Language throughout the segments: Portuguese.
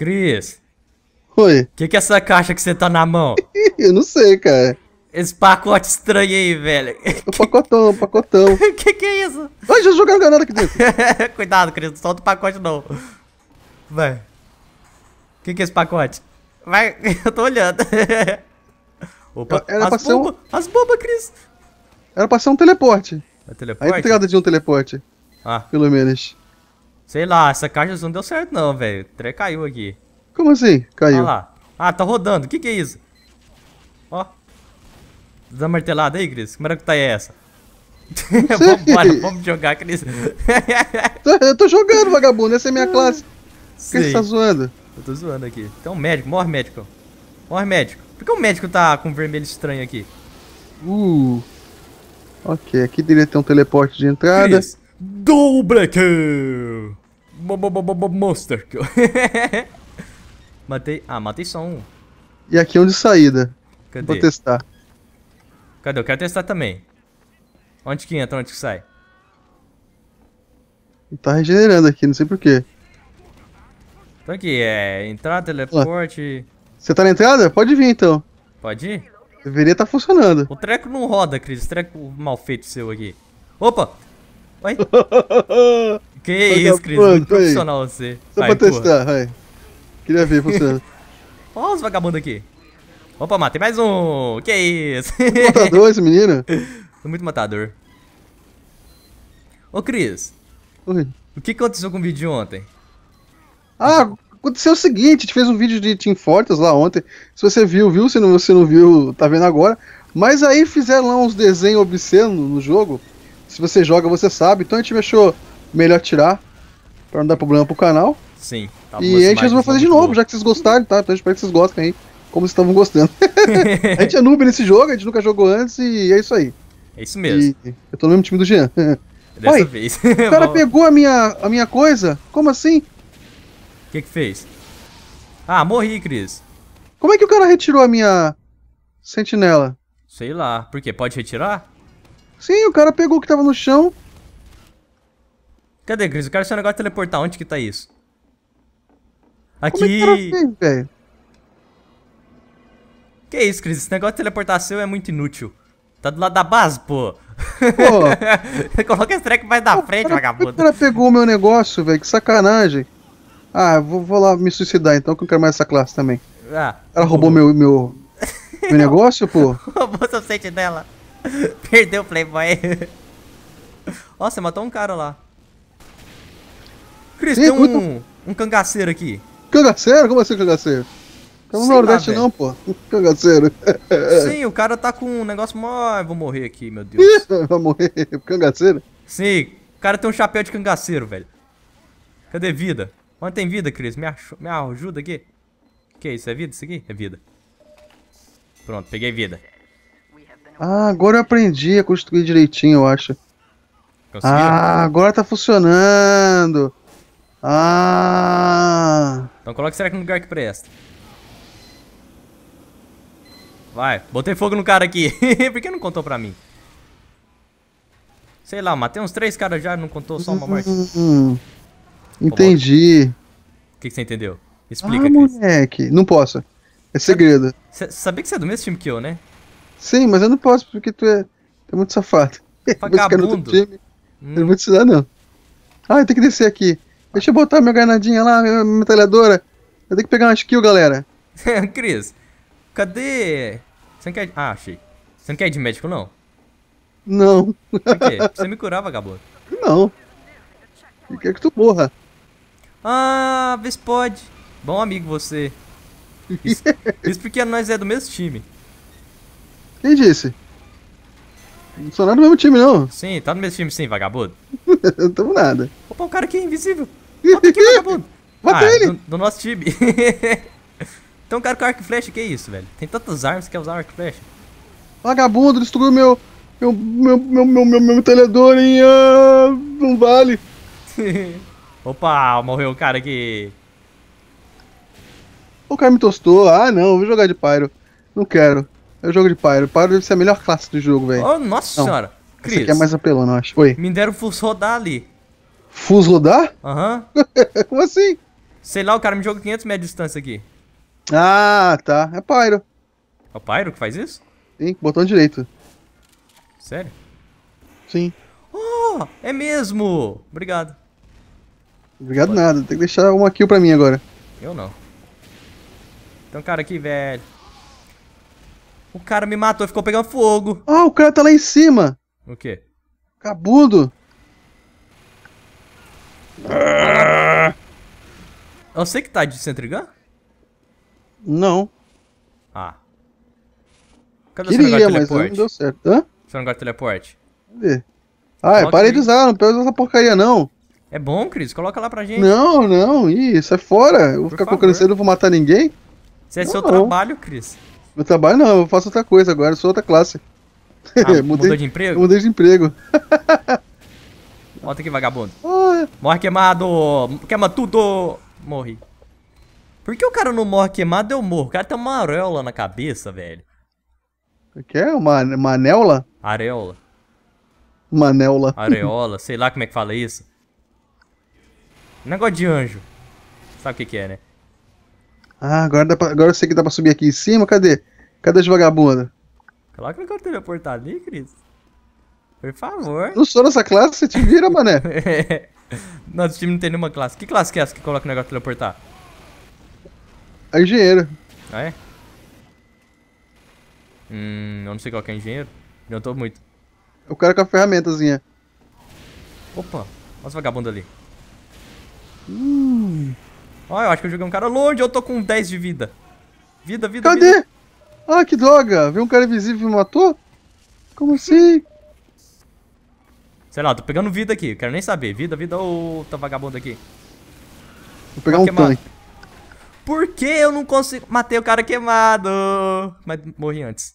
Cris. Oi. O que, que é essa caixa que você tá na mão? Eu não sei, cara. Esse pacote estranho aí, velho. O é pacotão, o pacotão. que que é isso? Ai, já jogaram granada aqui dentro. Cuidado, Cris, não solta o pacote não. Vai. O que que é esse pacote? Vai, eu tô olhando. Opa, era as, bomba, um... as Cris. Era pra ser um teleporte. É teleporte? A entrada de um teleporte. Ah. Pelo menos. Sei lá, essa caixa não deu certo não, velho. O trem caiu aqui. Como assim? Caiu. Olha lá. Ah, tá rodando. O que que é isso? Ó. Dá uma martelada aí, Cris. Como era que tá aí é essa? vamos, vamos jogar, Cris. eu tô jogando, vagabundo. Essa é minha ah, classe. Por que você tá zoando? Eu tô zoando aqui. Tem então, um médico. Morre, médico. Morre, médico. Por que o médico tá com vermelho estranho aqui? Uh. Ok, aqui deveria ter um teleporte de entrada. Chris, double kill! Monster Kill. matei. Ah, matei só um. E aqui é um saída. Né? Cadê? Vou testar. Cadê? Eu quero testar também. Onde que entra, onde que sai? Tá regenerando aqui, não sei porquê. Então aqui, é entrada, teleporte... Você tá na entrada? Pode vir então. Pode ir? Deveria estar tá funcionando. O treco não roda, Cris. O treco mal feito seu aqui. Opa! Oi? Que é isso, Cris? Muito profissional você. Só vai, pra porra. testar, vai. Queria ver funcionando. Olha os vagabundos aqui. Opa, matei mais um. Que é isso? Muito matador esse menino? Muito matador. Ô, Cris. Oi. O que aconteceu com o vídeo de ontem? Ah, aconteceu o seguinte, a gente fez um vídeo de Team Fortress lá ontem. Se você viu, viu, se não, se não viu, tá vendo agora. Mas aí fizeram lá uns desenhos obscenos no jogo. Se você joga, você sabe. Então a gente mexeu melhor tirar, pra não dar problema pro canal. Sim. Tá e a gente resolveu fazer de novo, boa. já que vocês gostaram, tá? Então espero que vocês gostem aí, como estavam gostando. a gente é noob nesse jogo, a gente nunca jogou antes e é isso aí. É isso mesmo. E eu tô no mesmo time do Jean. Dessa Oi, vez. O cara pegou a minha, a minha coisa? Como assim? O que que fez? Ah, morri, Cris. Como é que o cara retirou a minha sentinela? Sei lá. Por quê? Pode retirar? Sim, o cara pegou o que tava no chão Cadê, Cris? Eu quero esse negócio de teleportar. Onde que tá isso? Aqui. Como é que, tá assim, que é isso, Cris? Esse negócio de teleportar seu é muito inútil. Tá do lado da base, pô. Pô. Coloca esse treco mais da pô, ah, frente, vagabundo. O cara pegou o meu negócio, velho. Que sacanagem. Ah, vou, vou lá me suicidar então, que eu quero mais essa classe também. Ah, Ela tá roubou meu, meu, meu negócio, pô? roubou seu dela. Perdeu o Playboy. Ó, você matou um cara lá. Cris, tem um, muito... um cangaceiro aqui. Cangaceiro? Como assim cangaceiro? Não é no Nordeste lá, não, pô. Cangaceiro. Sim, o cara tá com um negócio mó... Eu vou morrer aqui, meu Deus. Ih, morrer. Cangaceiro? Sim, o cara tem um chapéu de cangaceiro, velho. Cadê vida? Onde tem vida, Cris? Me, ach... Me ajuda aqui. Que é isso? É vida isso aqui? É vida. Pronto, peguei vida. Ah, agora eu aprendi a construir direitinho, eu acho. Conseguiu? Ah, agora tá funcionando. Ah! Então coloca será que no lugar que presta. Vai, botei fogo no cara aqui. Por que não contou pra mim? Sei lá, matei uns três caras já, não contou só uma morte. Hum, hum, hum, entendi. O que, que, você entendeu? Explica, ah, Chris. moleque. Não posso. É segredo. Você sabia que você é do mesmo time que eu, né? Sim, mas eu não posso porque tu é, é muito safado. É Vagabundo. Eu não vou te dar, não. Ah, eu tenho que descer aqui. Deixa eu botar meu granadinha lá, minha metralhadora. Eu tenho que pegar uma skill, galera. Cris, cadê? Você não quer. Ah, achei. Você não quer ir de médico, não? Não. Por quê? Você me curar, vagabundo? Não. Eu quero que tu morra. Ah, vê se pode. Bom amigo você. Isso, isso porque nós é do mesmo time. Quem disse? Não sou nada do mesmo time, não. Sim, tá no mesmo time sim, vagabundo. não tamo nada. Opa, o cara aqui é invisível. Volta aqui, Mata ah, ele. Do, do nosso time. então um cara com arco e flecha, que é isso, velho? Tem tantas armas que quer usar arco e flecha. Vagabundo, destruiu meu... Meu, meu, meu, meu, meu, meu metralhador em... Ah, não vale. Opa, morreu o cara aqui. O cara me tostou. Ah, não, vou jogar de Pyro. Não quero. Eu jogo de Pyro. Pyro deve ser a melhor classe do jogo, velho. Oh, nossa não. senhora. Cris. Essa aqui é mais apelão, eu acho. Oi. Me deram full rodar ali. Fus rodar? Aham. Uhum. Como assim? Sei lá, o cara me joga 500 metros de distância aqui. Ah, tá. É Pyro. É o Pyro que faz isso? Sim, botão direito. Sério? Sim. Oh, é mesmo! Obrigado. Obrigado Pode. nada, tem que deixar uma kill pra mim agora. Eu não. Tem um cara aqui, velho. O cara me matou, ficou pegando fogo. Ah, o cara tá lá em cima. O quê? Cabudo. Eu é sei que tá de Centrigun? Não. Ah. Cadê Queria, de Mas não deu certo. Hã? não negócio de teleporte? Cadê? Ah, parei de usar, não pode usar essa porcaria não. É bom, Cris, coloca lá pra gente. Não, não, Isso é fora. Eu vou Por ficar favor. com não vou matar ninguém. Isso é não, seu não. trabalho, Cris. Meu trabalho não, eu faço outra coisa agora, eu sou outra classe. Ah, mudei, mudou de emprego? Mudei de emprego. Volta aqui, vagabundo. Morre queimado. Queima tudo. Morri. Por que o cara não morre queimado eu morro? O cara tem uma areola na cabeça, velho. O que é? Uma, uma aneola? Areola. Manéola. Areola, sei lá como é que fala isso. Negócio de anjo. Sabe o que, que é, né? Ah, agora, dá pra, agora eu sei que dá pra subir aqui em cima. Cadê? Cadê os vagabundos? Claro que eu quero teleportar ali, né, Cris. Por favor. Não sou nessa classe, você te vira, mané. É. Nosso time não tem nenhuma classe. Que classe que é essa que coloca o negócio de teleportar? É engenheiro. Ah, é? Hum, eu não sei qual que é engenheiro. Adiantou muito. É o cara com a ferramentazinha. Opa, olha os vagabundos ali. Hum. Olha, eu acho que eu joguei um cara longe, eu tô com 10 de vida. Vida, vida, Cadê? Vida. Ah, que droga! Viu um cara invisível e me matou? Como assim? Sei lá, tô pegando vida aqui, quero nem saber. Vida, vida ou tá vagabundo aqui? Vou pegar tá um tanque. Por que eu não consigo... Matei o cara queimado! Mas morri antes.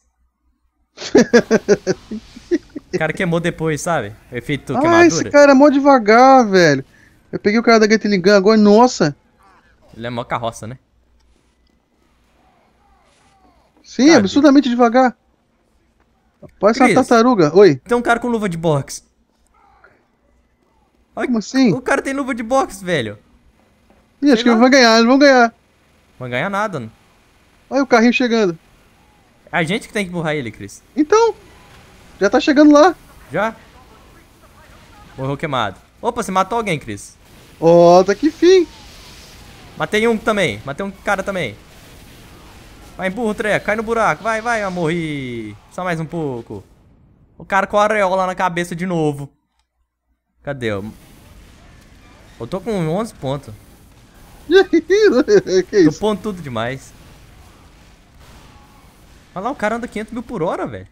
o cara queimou depois, sabe? Efeito ah, queimadura. Ah, esse cara é mó devagar, velho. Eu peguei o cara da Gatling Gun agora, nossa. Ele é mó carroça, né? Sim, Cadê? absurdamente devagar. Parece Cris, uma tartaruga. Oi. Tem um cara com luva de boxe. Olha, Como assim? O cara tem luva de boxe, velho. Ih, acho que vão ganhar, eles vão ganhar. Não ganhar nada. Não. Olha o carrinho chegando. É a gente que tem que empurrar ele, Cris. Então, já tá chegando lá. Já? Morreu queimado. Opa, você matou alguém, Cris. Ó, oh, tá que fim. Matei um também, matei um cara também. Vai, empurra o treco, cai no buraco, vai, vai, eu morri. Só mais um pouco. O cara com a areola na cabeça de novo. Cadê? Eu, eu tô com 11 pontos. que isso? Tô pontudo demais. Olha lá, o cara anda 500 mil por hora, velho.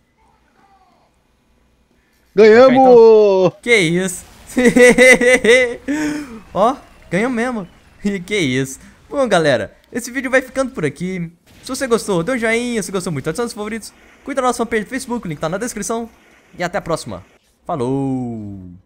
Ganhamos! Então- que isso? Ó, ganhamos mesmo. que isso. Bom, galera, esse vídeo vai ficando por aqui. Se você gostou, dê um joinha. Se gostou muito, adiciona os favoritos. Cuida da nossa fanpage do Facebook, o link tá na descrição. E até a próxima. Falou!